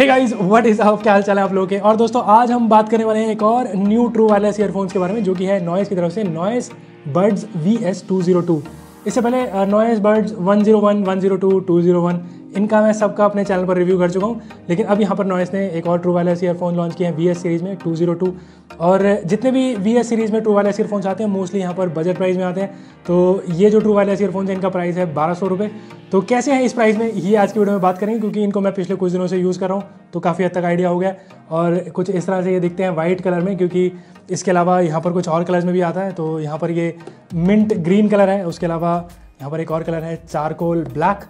hey guys what is up क्या हाल चाल है आप लोगों के और दोस्तों आज हम बात करने वाले हैं एक और न्यू ट्रू वायरलेस ईयरफोन्स के बारे में जो कि है नॉइस की तरफ से Noise Buds V S two zero two इससे पहले Noise Buds one zero one one zero two two zero one इनका मैं सबका अपने चैनल पर रिव्यू कर चुका हूँ लेकिन अब यहाँ पर नॉइस ने एक और ट्रू वायरलेस ईयरफोन लॉन्च किए हैं वी सीरीज़ में टू जीरो टू और जितने भी वी सीरीज़ में ट्रू वायरलेस ईयरफोन्स आते हैं मोस्टली यहाँ पर बजट प्राइस में आते हैं तो ये जो ट्रू वायरलेस ईयरफोन है इनका प्राइस है बारह सौ रुपये तो कैसे हैं इस प्राइस में ये आज की वीडियो में बात करेंगे क्योंकि इनको मैं पिछले कुछ दिनों से यूज़ कर रहा हूँ तो काफ़ी हद तक आइडिया हो गया और कुछ इस तरह से ये दिखते हैं वाइट कलर में क्योंकि इसके अलावा यहाँ पर कुछ और कलर्स में भी आता है तो यहाँ पर ये मिंट ग्रीन कलर है उसके अलावा यहाँ पर एक और कलर है चारकोल ब्लैक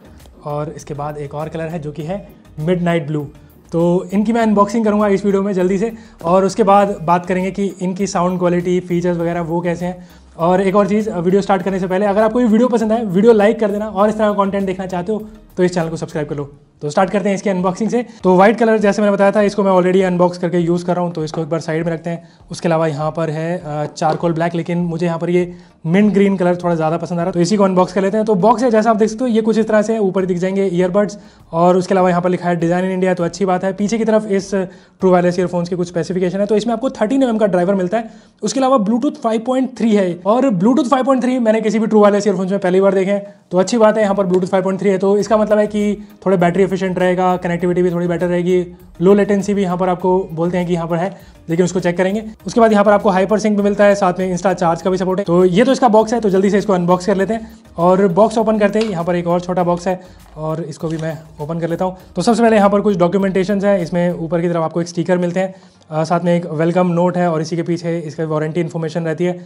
और इसके बाद एक और कलर है जो कि है मिड ब्लू तो इनकी मैं अनबॉक्सिंग करूँगा इस वीडियो में जल्दी से और उसके बाद बात करेंगे कि इनकी साउंड क्वालिटी फीचर्स वगैरह वो कैसे हैं और एक और चीज़ वीडियो स्टार्ट करने से पहले अगर आपको ये वीडियो पसंद आए वीडियो लाइक कर देना और इस तरह का कंटेंट देखना चाहते हो तो इस चैनल को सब्सक्राइब कर लो तो स्टार्ट करते हैं इसकी अनबॉक्सिंग से तो व्हाइट कलर जैसे मैंने बताया था इसको मैं ऑलरेडी अनबॉक्स करके यूज़ कर रहा हूँ तो इसको एक बार साइड में रखते हैं उसके अलावा यहाँ पर है चारकोल ब्लैक लेकिन मुझे यहाँ पर ये मिंट ग्रीन कलर थोड़ा ज़्यादा पसंद आ रहा है तो इसी को अनबॉक्स कर लेते हैं तो बॉक्स है जैसा आप देख सकते हो ये कुछ इस तरह से ऊपर दिख जाएंगे ईयरबड्स और उसके अलावा यहाँ पर लिखा है डिज़ाइन इन इंडिया तो अच्छी बात है पीछे की तरफ इस ट्रू वायरलेस ईयरफोन्स के कुछ स्पेसिफिकेशन है तो इसमें आपको थर्टीन एम का ड्राइवर मिलता है उसके अलावा ब्लूटूथ फाइव है और ब्लूटूथ फाइव मैंने किसी भी ट्रू वायरलेस ईयरफोन्स में पहली बार देखे तो अच्छी बात है यहाँ पर ब्लूटूथ फाइव है तो इसका मतलब है कि थोड़ा बैटरी एफिशियंट रहेगा कनेक्टिविटी भी थोड़ी बेटर रहेगी लो लेटेंसी भी यहाँ पर आपको बोलते हैं कि यहाँ पर है लेकिन उसको चेक करेंगे उसके बाद यहाँ पर आपको हाइपर सिंक भी मिलता है साथ में इंस्टा चार्ज का भी सपोर्ट है तो ये तो तो इसका बॉक्स है तो जल्दी से इसको अनबॉक्स कर लेते हैं और बॉक्स ओपन करते ही यहाँ पर एक और छोटा बॉक्स है और इसको भी मैं ओपन कर लेता हूँ तो सबसे पहले यहाँ पर कुछ डॉक्यूमेंटेशन है इसमें ऊपर की तरफ आपको एक स्टीकर मिलते हैं साथ में एक वेलकम नोट है और इसी के पीछे इसका वारंटी इन्फॉर्मेशन रहती है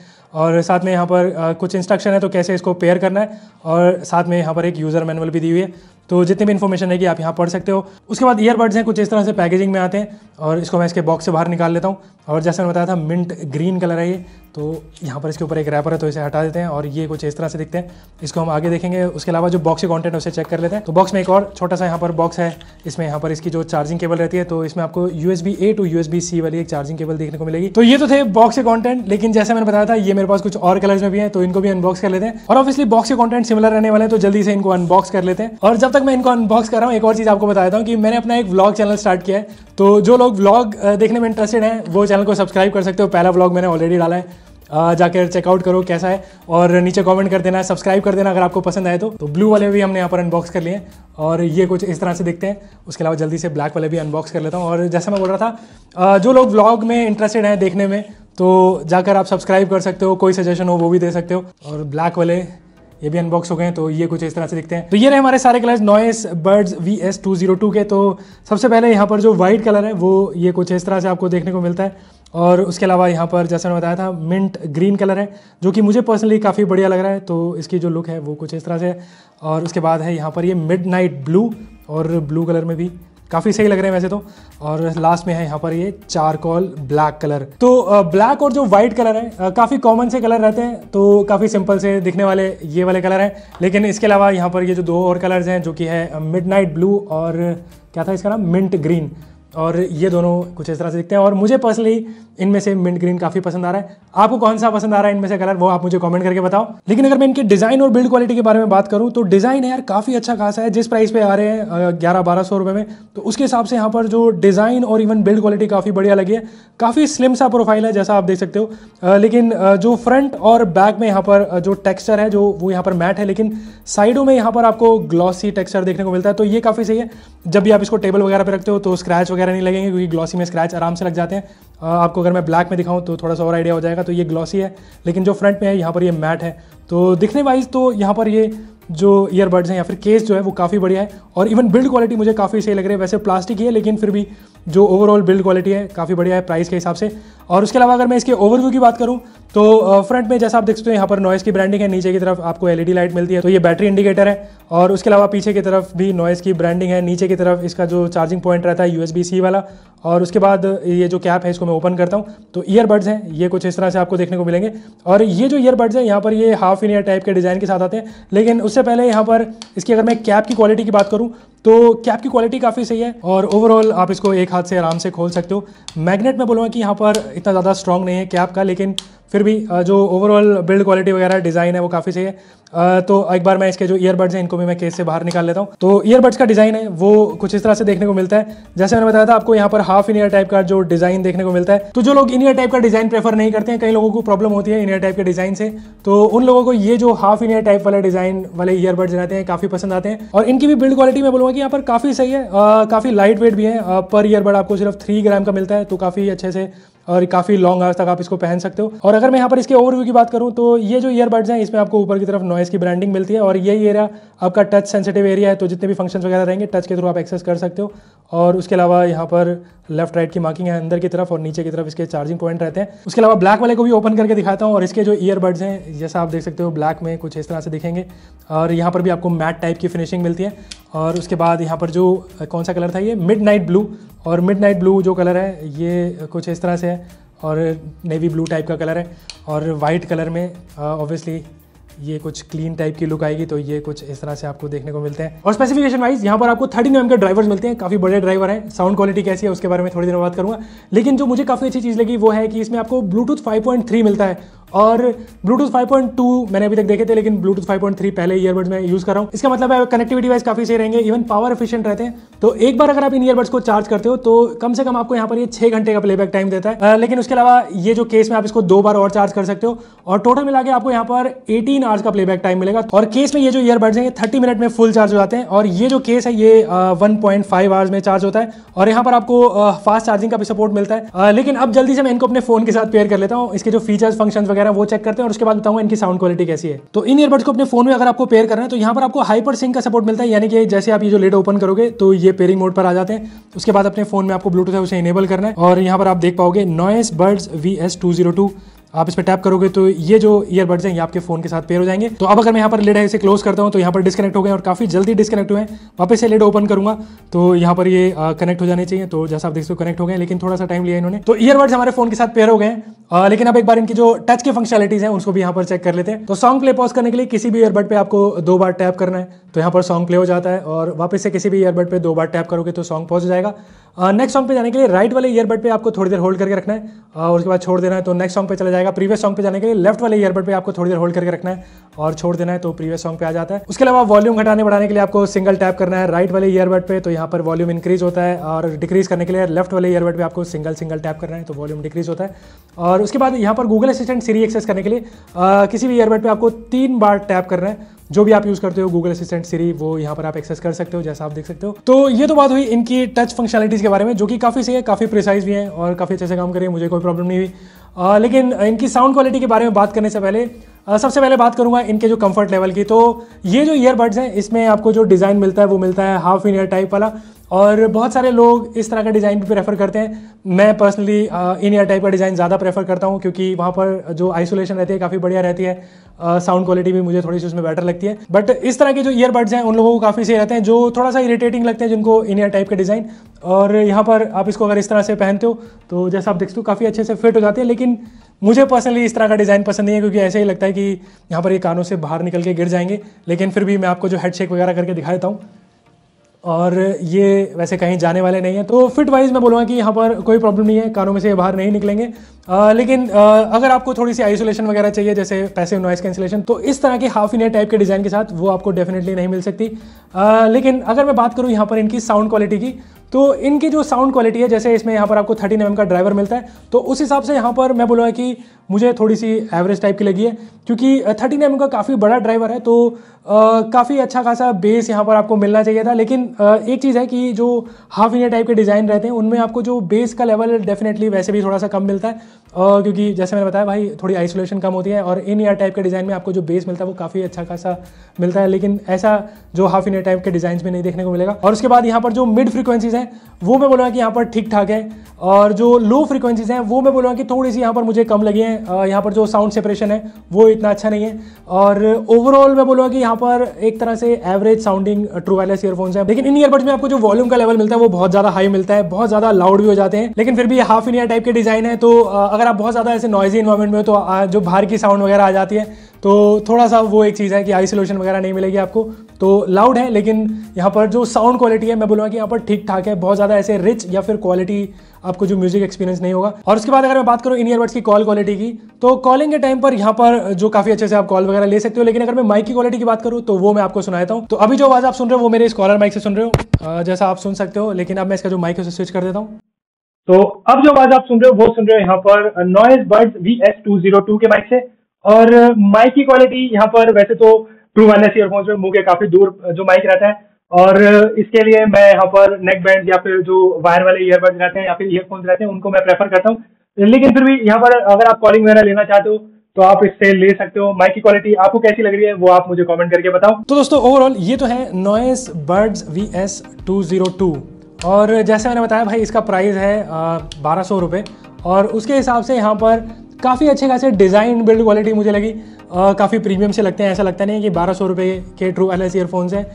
और साथ में यहाँ पर कुछ इंस्ट्रक्शन है तो कैसे इसको पेयर करना है और साथ में यहाँ पर एक यूज़र मैनुअल भी दी हुई है तो जितनी भी इन्फॉर्मेशन है कि आप यहाँ पढ़ सकते हो उसके बाद ईयरबड्स हैं कुछ इस तरह से पैकेजिंग में आते हैं और इसको मैं इसके बॉक्स से बाहर निकाल लेता हूँ और जैसे मैंने बताया था मिंट ग्रीन कलर है ये तो यहाँ पर इसके ऊपर एक रैपर है तो इसे हटा देते हैं और ये कुछ इस तरह से दिखते हैं इसको हम आगे देखेंगे उसके अलावा जो बॉक्स के कॉन्टेंट है उसे चेक कर लेते हैं तो बॉक्स में एक और छोटा सा यहाँ पर बॉक्स है इसमें यहाँ पर इसकी जो चार्जिंग केबल रहती है तो इसमें आपको U S B A to U S B C वाली एक चार्जिंग केबल देखने को मिलेगी तो ये तो थे बॉक्स के कॉन्टेंट लेकिन जैसे मैंने बताया था ये मेरे पास कुछ और कलर्स में भी है तो इनको भी अनबॉक्स कर लेते हैं और ऑब्वियसली बॉक्स के कॉन्टेंट सिमिलर रहने वाले हैं तो जल्दी से इनको अनबॉक्स कर लेते हैं और जब तक मैं इनको अनबॉक्स कर रहा हूँ एक और चीज़ आपको बताया हूँ कि मैंने अपना एक व्लॉग चैनल स्टार्ट किया है तो जो लोग व्लॉग देखने में इंटरेस्टेड है वो चैनल को सब्सक्राइब कर सकते हो पहला व्लॉग मैंने ऑलरेडी डाला है जाकर चेकआउट करो कैसा है और नीचे कमेंट कर देना सब्सक्राइब कर देना अगर आपको पसंद आए तो तो ब्लू वाले भी हमने यहाँ पर अनबॉक्स कर लिए और ये कुछ इस तरह से दिखते हैं उसके अलावा जल्दी से ब्लैक वाले भी अनबॉक्स कर लेता हूँ और जैसा मैं बोल रहा था जो लोग ब्लॉग में इंटरेस्टेड हैं देखने में तो जाकर आप सब्सक्राइब कर सकते हो कोई सजेशन हो वो भी दे सकते हो और ब्लैक वाले ये भी अनबॉक्स हो गए तो ये कुछ इस तरह से दिखते हैं तो ये रहे हमारे सारे colours Noise Buds V S two zero two के तो सबसे पहले यहाँ पर जो व्हाइट कलर है वो ये कुछ इस तरह से आपको देखने को मिलता है और उसके अलावा यहाँ पर जैसा मैंने बताया था मिंट ग्रीन कलर है जो कि मुझे पर्सनली काफ़ी बढ़िया लग रहा है तो इसकी जो लुक है वो कुछ इस तरह से और उसके बाद है यहाँ पर ये मिड नाइट ब्लू और ब्लू कलर में भी काफ़ी सही लग रहे हैं वैसे तो और लास्ट में है यहाँ पर ये चारकोल ब्लैक कलर तो ब्लैक और जो वाइट कलर है काफ़ी कॉमन से कलर रहते हैं तो काफ़ी सिंपल से दिखने वाले ये वाले कलर हैं लेकिन इसके अलावा यहाँ पर ये जो दो और कलर्स हैं जो कि है मिड ब्लू और क्या था इसका नाम मिंट ग्रीन और ये दोनों कुछ इस तरह से दिखते हैं और मुझे पर्सनली इनमें से मिंट ग्रीन काफ़ी पसंद आ रहा है आपको कौन सा पसंद आ रहा है इनमें से कलर वो आप मुझे कमेंट करके बताओ लेकिन अगर मैं इनके डिज़ाइन और बिल्ड क्वालिटी के बारे में बात करूँ तो डिज़ाइन यार काफ़ी अच्छा खासा है जिस प्राइस पे आ रहे हैं ग्यारह बारह सौ रुपये में तो उसके हिसाब से यहाँ पर जो डिज़ाइन और इवन बिल्ड क्वालिटी काफ़ी बढ़िया लगी है काफ़ी स्लिम सा प्रोफाइल है जैसा आप देख सकते हो लेकिन जो फ्रंट और बैक में यहाँ पर जो टेक्स्चर है जो वो यहाँ पर मैट है लेकिन साइडों में यहाँ पर आपको ग्लॉसी टेक्स्चर देखने को मिलता है तो ये काफ़ी सही है जब भी आप इसको टेबल वगैरह पर रखते हो तो स्क्रैच वगैरह वगैरह नहीं लगेंगे क्योंकि ग्लॉसी में स्क्रैच आराम से लग जाते हैं आपको अगर मैं ब्लैक में दिखाऊं तो थोड़ा सा और आइडिया हो जाएगा तो ये ग्लॉसी है लेकिन जो फ्रंट में है यहाँ पर ये मैट है तो दिखने वाइज तो यहाँ पर ये जो ईयरबड्स हैं या फिर केस जो है वो काफ़ी बढ़िया है और इवन बिल्ड क्वालिटी मुझे काफ़ी सही लग रही है वैसे प्लास्टिक ही है लेकिन फिर भी जो ओवरऑल बिल्ड क्वालिटी है काफ़ी बढ़िया है प्राइस के हिसाब से और उसके अलावा अगर मैं इसके ओवरव्यू की बात करूँ तो फ्रंट में जैसा आप देख सकते हो यहाँ पर नॉइस की ब्रांडिंग है नीचे की तरफ आपको एल लाइट मिलती है तो ये बैटरी इंडिकेटर है और उसके अलावा पीछे की तरफ भी नॉइस की ब्रांडिंग है नीचे की तरफ इसका जो चार्जिंग पॉइंट रहता है यू सी वाला और उसके बाद ये जो कैप है इसको मैं ओपन करता हूँ तो ईयरबड्स हैं ये कुछ इस तरह से आपको देखने को मिलेंगे और ये जो ईयरबड्स हैं यहाँ पर ये हाफ इन ईयर टाइप के डिज़ाइन के साथ आते हैं लेकिन उस सबसे पहले यहाँ पर इसकी अगर मैं कैप की क्वालिटी की बात करूँ तो कैप की क्वालिटी काफ़ी सही है और ओवरऑल आप इसको एक हाथ से आराम से खोल सकते हो मैग्नेट में बोलूँगा कि यहाँ पर इतना ज़्यादा स्ट्रॉन्ग नहीं है कैप का लेकिन फिर भी जो ओवरऑल बिल्ड क्वालिटी वगैरह डिज़ाइन है वो काफ़ी सही है तो एक बार मैं इसके जो ईयरबड्स हैं इनको भी मैं केस से बाहर निकाल लेता हूँ तो ईयरबड्स का डिज़ाइन है वो कुछ इस तरह से देखने को मिलता है जैसे मैंने बताया था आपको यहाँ पर हाफ इन ईयर टाइप का जो डिज़ाइन देखने को मिलता है तो जो लोग इन ईयर टाइप का डिज़ाइन प्रेफर नहीं करते हैं कई लोगों को प्रॉब्लम होती है इन ईयर टाइप के डिज़ाइन से तो उन लोगों को ये जो हाफ इन ईयर टाइप वाले डिज़ाइन वाले ईयरबड्स रहते हैं काफ़ी पसंद आते हैं और इनकी भी बिल्ड क्वालिटी मैं बोलूँगा कि यहाँ पर काफ़ी सही है काफ़ी लाइट वेट भी है पर ईयरबड आपको सिर्फ थ्री ग्राम का मिलता है तो काफ़ी अच्छे से और काफ़ी लॉन्ग आवर्स तक आप इसको पहन सकते हो और अगर मैं यहाँ पर इसके ओवरव्यू की बात करूँ तो ये जो ईयरबड्स हैं इसमें आपको ऊपर की तरफ नॉइस की ब्रांडिंग मिलती है और ये एरिया आपका टच सेंसिटिव एरिया है तो जितने भी फंक्शन वगैरह रहेंगे टच के थ्रू आप एक्सेस कर सकते हो और उसके अलावा यहाँ पर लेफ्ट राइट की मार्किंग है अंदर की तरफ और नीचे की तरफ इसके चार्जिंग पॉइंट रहते हैं उसके अलावा ब्लैक वाले को भी ओपन करके दिखाता हूँ और इसके जो ईयरबड्स हैं जैसा आप देख सकते हो ब्लैक में कुछ इस तरह से दिखेंगे और यहाँ पर भी आपको मैट टाइप की फिनिशिंग मिलती है और उसके बाद यहाँ पर जो कौन सा कलर था ये मिड नाइट ब्लू और मिड नाइट ब्लू जो कलर है ये कुछ इस तरह से है और नेवी ब्लू टाइप का कलर है और वाइट कलर में ऑब्वियसली ये कुछ क्लीन टाइप की लुक आएगी तो ये कुछ इस तरह से आपको देखने को मिलते हैं और स्पेसिफिकेशन वाइज यहाँ पर आपको थर्टी एम के ड्राइवर्स मिलते हैं काफ़ी बड़े ड्राइवर हैं साउंड क्वालिटी कैसी है उसके बारे में थोड़ी देर बात करूँगा लेकिन जो मुझे काफ़ी अच्छी चीज़ लगी वो है कि इसमें आपको ब्लूटूथ 5.3 मिलता है और ब्लूटूथ 5.2 मैंने अभी तक देखे थे लेकिन ब्लूटूथ 5.3 पहले ईयरबड्स में यूज़ कर रहा हूँ इसका मतलब है कनेक्टिविटी वाइज काफ़ी सही रहेंगे इवन पावर एफिशिएंट रहते हैं तो एक बार अगर आप इन ईयरबड्स को चार्ज करते हो तो कम से कम आपको यहाँ पर ये छह घंटे का प्लेबैक टाइम देता है आ, लेकिन उसके अलावा ये जो केस में आप इसको दो बार और चार्ज कर सकते हो और टोटल मिला के आपको यहाँ पर एटीन आवर्स का प्लेबैक टाइम मिलेगा और केस में ये जो ईयरबड्स हैं थर्टी मिनट में फुल चार्ज हो जाते हैं और ये जो केस है ये वन पॉइंट आवर्स में चार्ज होता है और यहाँ पर आपको फास्ट चार्जिंग का भी सपोर्ट मिलता है लेकिन अब जल्दी से मैं इनको अपने फोन के साथ पेयर कर लेता हूँ इसके जो फीचर्स फंक्शन वगैरह वगैरह वो चेक करते हैं और उसके बाद बताऊंगा इनकी साउंड क्वालिटी कैसी है तो इन ईयरबड्स को अपने फोन में अगर आपको पेयर करना है तो यहाँ पर आपको हाइपर सिंह का सपोर्ट मिलता है यानी कि जैसे आप ये जो लेट ओपन करोगे तो ये पेयरिंग मोड पर आ जाते हैं उसके बाद अपने फोन में आपको ब्लूटूथ है उसे इनेबल करना है और यहाँ पर आप देख पाओगे Noise Buds V S two zero two आप इस पर टैप करोगे तो ये जो ईयरबड्स हैं ये आपके फोन के साथ पेयर हो जाएंगे तो अब अगर मैं यहाँ पर लेड है इसे क्लोज करता हूँ तो यहाँ पर डिस्कनेक्ट हो गए और काफ़ी जल्दी डिस्कनेक्ट हुए हैं वापस से लेड ओपन करूंगा तो यहाँ पर ये कनेक्ट हो जाने चाहिए तो जैसा आप देख सकते हो कनेक्ट हो गए लेकिन थोड़ा सा टाइम लिया इन्होंने तो ईयरबड्स हमारे फोन के साथ पेयर हो गए हैं लेकिन अब एक बार इनकी जो टच की फंक्शनलिटीज है उसको भी यहाँ पर चेक कर लेते हैं तो सॉन्ग प्ले पॉज करने के लिए किसी भी ईयरबड पर आपको दो बार टैप करना है तो यहाँ पर सॉन्ग प्ले हो जाता है और वापस से किसी भी ईयरबड पर दो बार टैप करोगे तो सॉन्ग पॉज हो जाएगा नेक्स्ट सॉन्ग पे जाने के लिए राइट वाले ईयरबड पर आपको थोड़ी देर होल्ड करके रखना है और उसके बाद छोड़ देना है तो नेक्स्ट सॉन्ग पे चला जाएगा जाएगा प्रीवियस सॉन्ग पे जाने के लिए लेफ्ट वाले ईयरबड पे आपको थोड़ी देर होल्ड करके रखना है और छोड़ देना है तो प्रीवियस सॉन्ग पे आ जाता है उसके अलावा वॉल्यूम घटाने बढ़ाने के लिए आपको सिंगल टैप करना है राइट वाले ईयरबड पे तो यहाँ पर वॉल्यूम इंक्रीज होता है और डिक्रीज करने के लिए लेफ्ट वाले ईयरबड पे आपको सिंगल सिंगल टैप करना है तो वॉल्यूम डिक्रीज होता है और उसके बाद यहाँ पर गूगल असिस्टेंट सीरी एक्सेस करने के लिए किसी भी ईयरबड पर आपको तीन बार टैप करना है जो भी आप यूज़ करते हो गूगल असिस्टेंट सीरी वो यहाँ पर आप एक्सेस कर सकते हो जैसा आप देख सकते हो तो ये तो बात हुई इनकी टच फंक्शनलिटीज़ के बारे में जो कि काफ़ी सही है काफ़ी प्रिसाइज भी है और काफ़ी अच्छे से काम करिए मुझे कोई प्रॉब्लम नहीं हुई आ, लेकिन इनकी साउंड क्वालिटी के बारे में बात करने से पहले आ, सबसे पहले बात करूँगा इनके जो कंफर्ट लेवल की तो ये जो ईयरबड्स हैं इसमें आपको जो डिज़ाइन मिलता है वो मिलता है हाफ इन ईयर टाइप वाला और बहुत सारे लोग इस तरह का डिज़ाइन भी प्रेफर करते हैं मैं पर्सनली इन ईयर टाइप का डिज़ाइन ज़्यादा प्रेफर करता हूँ क्योंकि वहाँ पर जो आइसोलेशन रहती है काफ़ी बढ़िया रहती है साउंड uh, क्वालिटी भी मुझे थोड़ी सी उसमें बेटर लगती है बट इस तरह के जो ईयरबड्स हैं उन लोगों को काफ़ी सही रहते हैं जो थोड़ा सा इरिटेटिंग लगते हैं जिनको इन ईयर टाइप के डिज़ाइन और यहाँ पर आप इसको अगर इस तरह से पहनते हो तो जैसा आप देखते हो काफ़ी अच्छे से फिट हो जाते हैं लेकिन मुझे पर्सनली इस तरह का डिज़ाइन पसंद नहीं है क्योंकि ऐसे ही लगता है कि यहाँ पर ये कानों से बाहर निकल के गिर जाएंगे लेकिन फिर भी मैं आपको जो हेड शेक वगैरह करके दिखा देता हूँ और ये वैसे कहीं जाने वाले नहीं हैं तो फिट वाइज मैं बोलूँगा कि यहाँ पर कोई प्रॉब्लम नहीं है कानों में से बाहर नहीं निकलेंगे आ, लेकिन आ, अगर आपको थोड़ी सी आइसोलेशन वगैरह चाहिए जैसे पैसिव नॉइस कैंसिलेशन तो इस तरह के हाफ इन टाइप के डिज़ाइन के साथ वो आपको डेफिनेटली नहीं मिल सकती आ, लेकिन अगर मैं बात करूँ यहाँ पर इनकी साउंड क्वालिटी की तो इनकी जो साउंड क्वालिटी है जैसे इसमें यहाँ पर आपको थर्टीन एम का ड्राइवर मिलता है तो उस हिसाब से यहाँ पर मैं बोलूँगा कि मुझे थोड़ी सी एवरेज टाइप की लगी है क्योंकि थर्टीन एम का काफ़ी बड़ा ड्राइवर है तो काफ़ी अच्छा खासा बेस यहाँ पर आपको मिलना चाहिए था लेकिन आ, एक चीज़ है कि जो हाफ इंडिया टाइप के डिज़ाइन रहते हैं उनमें आपको जो बेस का लेवल डेफिनेटली वैसे भी थोड़ा सा कम मिलता है आ, क्योंकि जैसे मैंने बताया भाई थोड़ी आइसोलेशन कम होती है और इन ईयर टाइप के डिज़ाइन में आपको जो बेस मिलता है वो काफ़ी अच्छा खासा मिलता है लेकिन ऐसा जो हाफ इंडिया टाइप के डिज़ाइन में नहीं देखने को मिलेगा और उसके बाद यहाँ पर जो मिड फ्रिक्वेंसीज़ हैं हैं वो मैं बोलूँगा कि यहाँ पर ठीक ठाक है और जो लो फ्रिक्वेंसीज हैं वो मैं बोलूँगा कि थोड़ी सी यहाँ पर मुझे कम लगी हैं यहाँ पर जो साउंड सेपरेशन है वो इतना अच्छा नहीं है और ओवरऑल मैं बोलूँगा कि यहाँ पर एक तरह से average sounding true wireless earphones हैं लेकिन इन ईयरबड्स में आपको जो वॉल्यूम का लेवल मिलता है वो बहुत ज़्यादा हाई मिलता है बहुत ज़्यादा लाउड भी हो जाते हैं लेकिन फिर भी हाफ इन ईयर टाइप के डिज़ाइन है तो अगर आप बहुत ज़्यादा ऐसे नॉइजी इन्वायरमेंट में हो तो जो बाहर की साउंड वगैरह आ जाती है तो थोड़ा सा वो एक चीज़ है कि आइसोलेशन वगैरह नहीं मिलेगी आपको तो लाउड है लेकिन यहाँ पर जो साउंड क्वालिटी है मैं बोलूँगा कि यहाँ पर ठीक ठाक है बहुत ज़्यादा ऐसे रिच या फिर क्वालिटी आपको जो म्यूजिक एक्सपीरियंस नहीं होगा और उसके बाद अगर मैं बात करूँ इन ईयरबड्स की कॉल क्वालिटी की तो कॉलिंग के टाइम पर यहाँ पर जो काफ़ी अच्छे से आप कॉल वगैरह ले सकते हो लेकिन अगर मैं माइक की क्वालिटी की बात करूँ तो वो मैं आपको सुनाता हूँ तो अभी जो आवाज़ आप सुन रहे हो वो मेरे कॉलर माइक से सुन रहे हो जैसा आप सुन सकते हो लेकिन अब मैं इसका जो माइक है उसे स्विच कर देता हूँ तो अब जो आवाज़ आप सुन रहे हो वो सुन रहे हो यहाँ पर नॉइज बर्ड V S two zero two के माइक से और माइक की क्वालिटी यहाँ पर वैसे तो ट्रू वायरलेस ईयरफोन्स में मुंह के काफी दूर जो माइक रहता है और इसके लिए मैं यहाँ पर नेक बैंड या फिर जो वायर वाले ईयरबड्स रहते हैं या फिर ईयरफोन्स रहते हैं उनको मैं प्रेफर करता हूँ लेकिन फिर भी यहाँ पर अगर आप कॉलिंग वगैरह लेना चाहते हो तो आप इससे ले सकते हो माइक की क्वालिटी आपको कैसी लग रही है वो आप मुझे कॉमेंट करके बताओ तो दोस्तों ओवरऑल ये तो है Noise Buds V S two zero two और जैसे मैंने बताया भाई इसका प्राइस है बारह सौ रुपये और उसके हिसाब से यहाँ पर काफ़ी अच्छे खासे डिज़ाइन बिल्ड क्वालिटी मुझे लगी काफ़ी प्रीमियम से लगते हैं ऐसा लगता नहीं है कि बारह सौ रुपये के ट्रू एल एस ईयरफोन्स हैं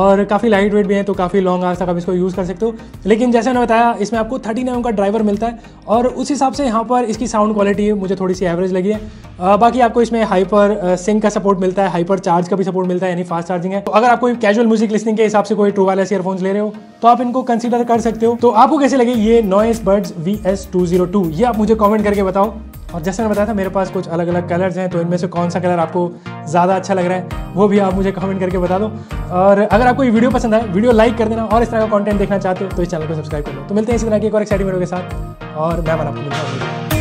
और काफ़ी लाइट वेट भी हैं तो काफ़ी लॉन्ग आज तक आप इसको यूज़ कर सकते हो लेकिन जैसे मैंने बताया इसमें आपको थर्टी नाइन का ड्राइवर मिलता है और उस हिसाब से यहाँ पर इसकी साउंड क्वालिटी मुझे थोड़ी सी एवरेज लगी है आ, बाकी आपको इसमें हाइपर सिंक का सपोर्ट मिलता है हाइपर चार्ज का भी सपोर्ट मिलता है यानी फास्ट चार्जिंग है तो अगर आप कोई कैजुअल म्यूजिक लिसनिंग के हिसाब से कोई ट्रू वायरलेस ईयरफोन्स ले रहे हो तो आप इनको कंसिडर कर सकते हो तो आपको कैसे लगे ये Noise Buds V S two zero two ये आप मुझे कॉमेंट करके बताओ और जैसे मैंने बताया था मेरे पास कुछ अलग अलग कलर्स हैं तो इनमें से कौन सा कलर आपको ज़्यादा अच्छा लग रहा है वो भी आप मुझे कमेंट करके बता दो और अगर आपको ये वीडियो पसंद आए वीडियो लाइक कर देना और इस तरह का कॉन्टेंट देखना चाहते हो तो इस चैनल को सब्सक्राइब कर लो तो मिलते हैं इसी तरह के एक और एक्साइटिंग वीडियो के साथ और मैं बना आपको मिलता हूँ